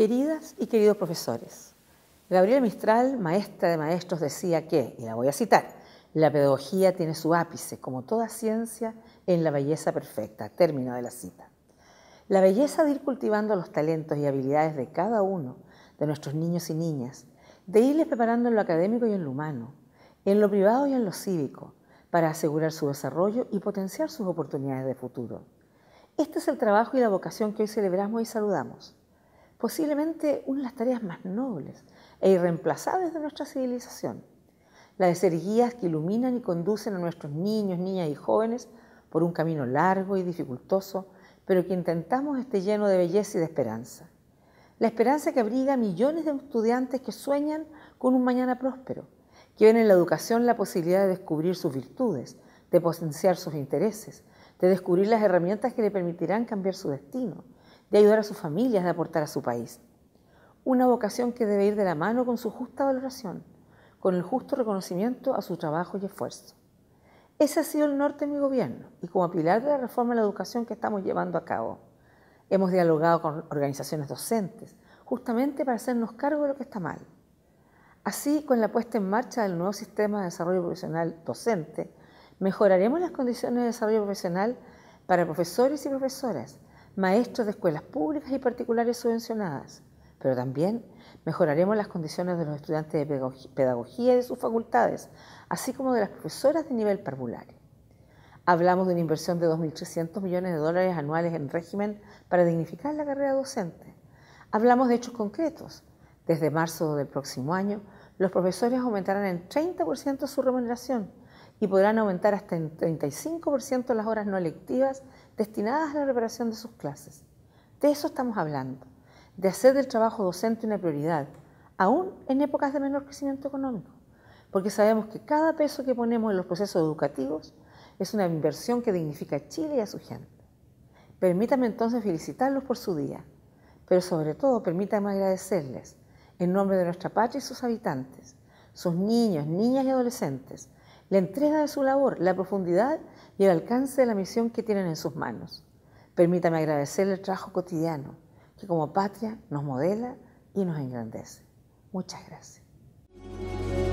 Queridas y queridos profesores, Gabriela Mistral, maestra de maestros, decía que, y la voy a citar, la pedagogía tiene su ápice, como toda ciencia, en la belleza perfecta. Término de la cita. La belleza de ir cultivando los talentos y habilidades de cada uno de nuestros niños y niñas, de irles preparando en lo académico y en lo humano, en lo privado y en lo cívico, para asegurar su desarrollo y potenciar sus oportunidades de futuro. Este es el trabajo y la vocación que hoy celebramos y saludamos posiblemente una de las tareas más nobles e irreemplazables de nuestra civilización, la de ser guías que iluminan y conducen a nuestros niños, niñas y jóvenes por un camino largo y dificultoso, pero que intentamos esté lleno de belleza y de esperanza. La esperanza que abriga millones de estudiantes que sueñan con un mañana próspero, que ven en la educación la posibilidad de descubrir sus virtudes, de potenciar sus intereses, de descubrir las herramientas que le permitirán cambiar su destino, de ayudar a sus familias, de aportar a su país. Una vocación que debe ir de la mano con su justa valoración, con el justo reconocimiento a su trabajo y esfuerzo. Ese ha sido el norte de mi gobierno y como pilar de la reforma de la educación que estamos llevando a cabo. Hemos dialogado con organizaciones docentes, justamente para hacernos cargo de lo que está mal. Así, con la puesta en marcha del nuevo sistema de desarrollo profesional docente, mejoraremos las condiciones de desarrollo profesional para profesores y profesoras maestros de escuelas públicas y particulares subvencionadas, pero también mejoraremos las condiciones de los estudiantes de pedagogía y de sus facultades, así como de las profesoras de nivel parvular. Hablamos de una inversión de 2.300 millones de dólares anuales en régimen para dignificar la carrera docente. Hablamos de hechos concretos. Desde marzo del próximo año, los profesores aumentarán en 30% su remuneración y podrán aumentar hasta en 35% las horas no lectivas destinadas a la preparación de sus clases. De eso estamos hablando, de hacer del trabajo docente una prioridad, aún en épocas de menor crecimiento económico, porque sabemos que cada peso que ponemos en los procesos educativos es una inversión que dignifica a Chile y a su gente. Permítame entonces felicitarlos por su día, pero sobre todo permítame agradecerles, en nombre de nuestra patria y sus habitantes, sus niños, niñas y adolescentes, la entrega de su labor, la profundidad y el alcance de la misión que tienen en sus manos. Permítame agradecerle el trabajo cotidiano que como patria nos modela y nos engrandece. Muchas gracias.